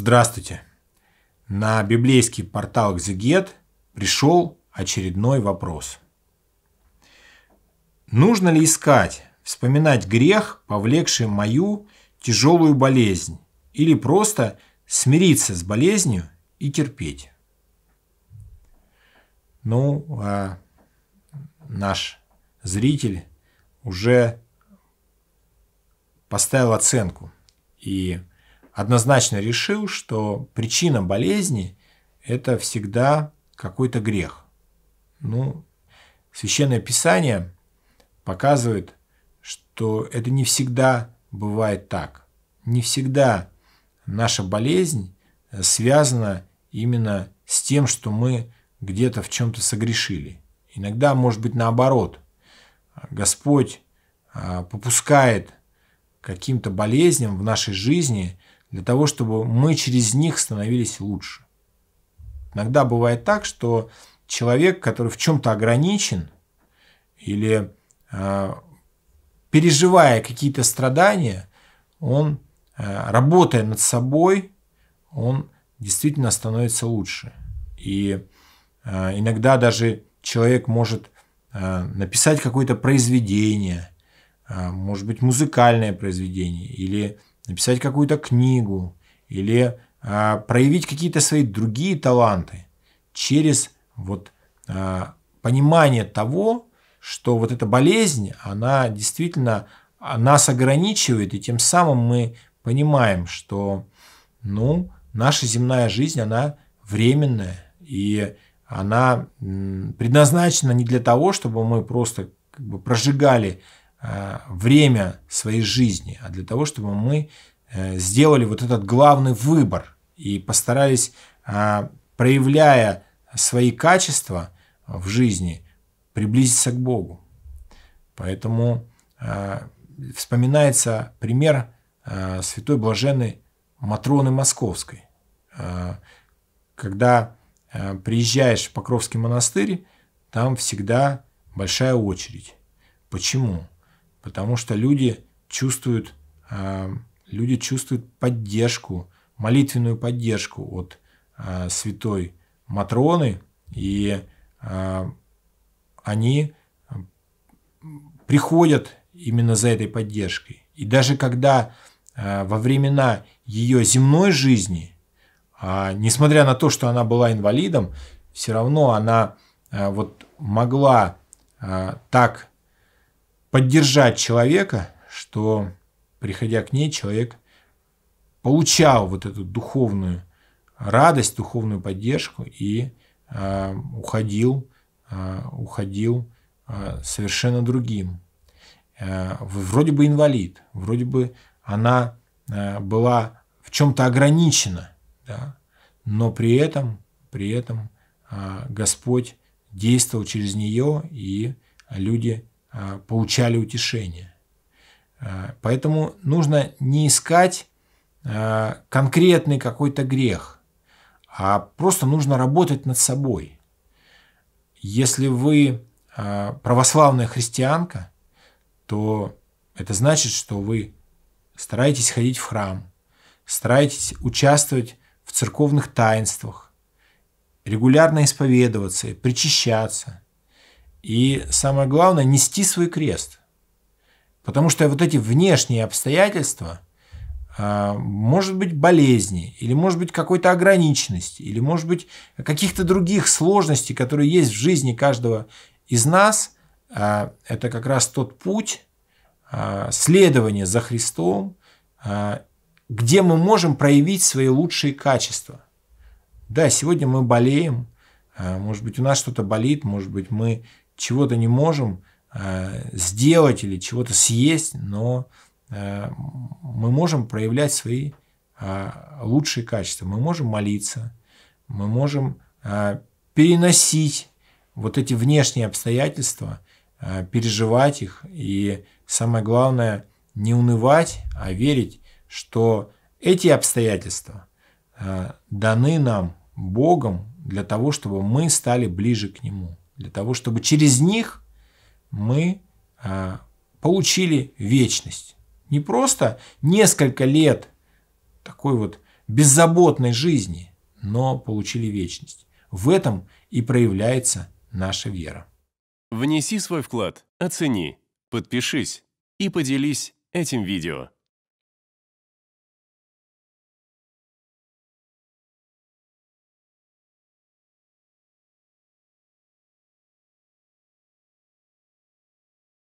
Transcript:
Здравствуйте! На библейский портал «Экзегет» пришел очередной вопрос. Нужно ли искать, вспоминать грех, повлекший мою тяжелую болезнь, или просто смириться с болезнью и терпеть? Ну, а наш зритель уже поставил оценку и однозначно решил, что причина болезни – это всегда какой-то грех. Ну, Священное Писание показывает, что это не всегда бывает так. Не всегда наша болезнь связана именно с тем, что мы где-то в чем-то согрешили. Иногда, может быть, наоборот. Господь а, попускает каким-то болезням в нашей жизни – для того, чтобы мы через них становились лучше. Иногда бывает так, что человек, который в чем-то ограничен или э, переживая какие-то страдания, он, э, работая над собой, он действительно становится лучше. И э, иногда даже человек может э, написать какое-то произведение, э, может быть, музыкальное произведение или написать какую-то книгу или э, проявить какие-то свои другие таланты через вот э, понимание того, что вот эта болезнь, она действительно а, нас ограничивает, и тем самым мы понимаем, что ну, наша земная жизнь, она временная, и она предназначена не для того, чтобы мы просто как бы прожигали Э, время своей жизни, а для того, чтобы мы э, сделали вот этот главный выбор и постарались, э, проявляя свои качества в жизни, приблизиться к Богу. Поэтому вспоминается пример святой блаженной Матроны Московской. Когда приезжаешь в Покровский монастырь, там всегда большая очередь. Почему? потому что люди чувствуют, э, люди чувствуют поддержку, молитвенную поддержку от э, святой Матроны, и э, они приходят именно за этой поддержкой. И даже когда во времена ее земной жизни, а, несмотря на то, что она была инвалидом, все равно она вот могла так поддержать человека, что, приходя к ней, человек получал вот эту духовную радость, духовную поддержку и э, уходил, э, уходил э, совершенно другим. Э, вроде бы инвалид, вроде бы она э, была в чем-то ограничена, да, но при этом, при этом э, Господь действовал через нее, и люди Э, получали утешение. Э, поэтому нужно не искать э, конкретный какой-то грех, а просто нужно работать над собой. Если вы православная христианка, то это значит, что вы стараетесь ходить в храм, стараетесь участвовать в церковных таинствах, регулярно исповедоваться, причащаться – и самое главное, нести свой крест. Потому что вот эти внешние обстоятельства, а, может быть, болезни, или может быть, какой-то ограниченности, или может быть, каких-то других сложностей, которые есть в жизни каждого из нас, а, это как раз тот путь а, следования за Христом, где мы можем проявить свои лучшие качества. Да, сегодня мы болеем, может быть, у нас что-то болит, может быть, мы чего-то не можем э, сделать или чего-то съесть, но э, мы можем проявлять свои э, лучшие качества. Мы можем молиться, мы можем переносить вот эти внешние обстоятельства, переживать их и самое главное не унывать, а верить, что эти обстоятельства даны нам Богом для того, чтобы мы стали ближе к Нему для того, чтобы через них мы а, получили вечность. Не просто несколько лет такой вот беззаботной жизни, но получили вечность. В этом и проявляется наша вера. Внеси свой вклад, оцени, подпишись и поделись этим видео.